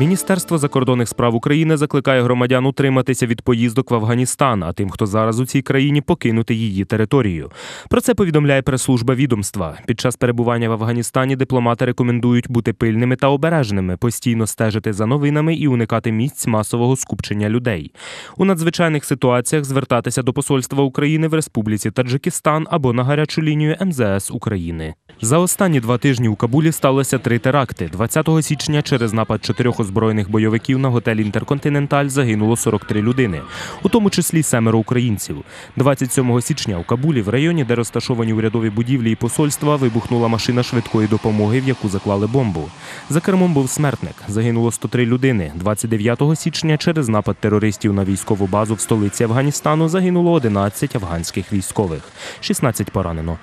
Міністерство закордонних справ України закликає громадян утриматися від поїздок в Афганістан, а тим, хто зараз у цій країні, покинути її територію. Про це повідомляє прес-служба відомства. Під час перебування в Афганістані дипломати рекомендують бути пильними та обережними, постійно стежити за новинами і уникати місць масового скупчення людей. У надзвичайних ситуаціях звертатися до посольства України в Республіці Таджикистан або на гарячу лінію МЗС України. За останні два тижні у Кабулі сталося три теракти. 20 січня через напад чотирьох озброєних бойовиків на готель Інтерконтиненталь загинуло 43 людини, у тому числі семеро українців. 27 січня у Кабулі, в районі, де розташовані урядові будівлі і посольства, вибухнула машина швидкої допомоги, в яку заклали бомбу. За кермом був смертник. Загинуло 103 людини. 29 січня через напад терористів на військову базу в столиці Афганістану загинуло 11 афганських військових, 16 поранено.